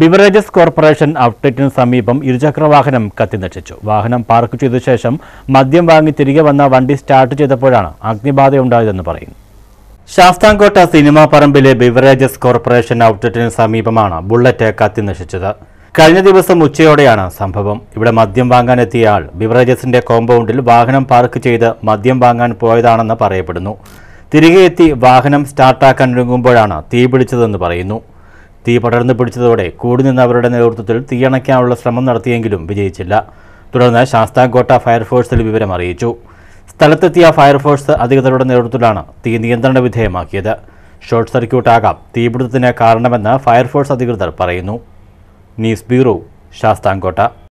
beverages corporation ഔട്ട്ലെറ്റിന് സമീപം ഇരുചക്രവാഹനം കത്തിനശിച്ചു വാഹനം park ചെയ്ത ശേഷം മദ്യം വാങ്ങി തിരികെ വന്ന വണ്ടി സ്റ്റാർട്ട് ചെയ്തപ്പോഴാണ് അഗ്നിബാധയുണ്ടായതെന്ന് പറയുന്നു ശാസ്താംകോട്ട സിനിമാ പറമ്പിലെ ബിവറേജസ് കോർപ്പറേഷൻ ഔട്ട്ലെറ്റിന് സമീപമാണ് ബുള്ളറ്റ് കത്തിനശിച്ചത് കഴിഞ്ഞ ദിവസം ഉച്ചയോടെയാണ് സംഭവം ഇവിടെ മദ്യം വാങ്ങാനെത്തിയ ആൾ ബിവറേജസിന്റെ കോമ്പൗണ്ടിൽ വാഹനം പാർക്ക് ചെയ്ത് മദ്യം വാങ്ങാൻ പോയതാണെന്ന് പറയപ്പെടുന്നു തിരികെ എത്തി വാഹനം സ്റ്റാർട്ടാക്കാൻ ഒരുങ്ങുമ്പോഴാണ് തീപിടിച്ചതെന്ന് പറയുന്നു തീ പടർന്നു പിടിച്ചതോടെ അവരുടെ നേതൃത്വത്തിൽ തീയണയ്ക്കാനുള്ള ശ്രമം നടത്തിയെങ്കിലും വിജയിച്ചില്ല തുടർന്ന് ശാസ്താംകോട്ട ഫയർഫോഴ്സിൽ വിവരം അറിയിച്ചു സ്ഥലത്തെത്തിയ ഫയർഫോഴ്സ് അധികൃതരുടെ നേതൃത്വത്തിലാണ് തീ നിയന്ത്രണ വിധേയമാക്കിയത് ഷോർട്ട് സർക്യൂട്ടാകാം തീപിടുത്തത്തിന് കാരണമെന്ന് ഫയർഫോഴ്സ് അധികൃതർ പറയുന്നു ന്യൂസ് ബ്യൂറോ ശാസ്താംകോട്ട